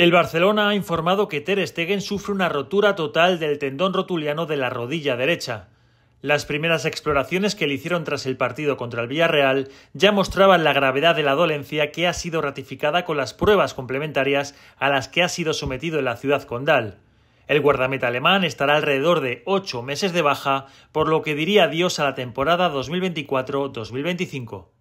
El Barcelona ha informado que Ter Stegen sufre una rotura total del tendón rotuliano de la rodilla derecha. Las primeras exploraciones que le hicieron tras el partido contra el Villarreal ya mostraban la gravedad de la dolencia que ha sido ratificada con las pruebas complementarias a las que ha sido sometido en la ciudad condal. El guardameta alemán estará alrededor de ocho meses de baja, por lo que diría adiós a la temporada 2024-2025.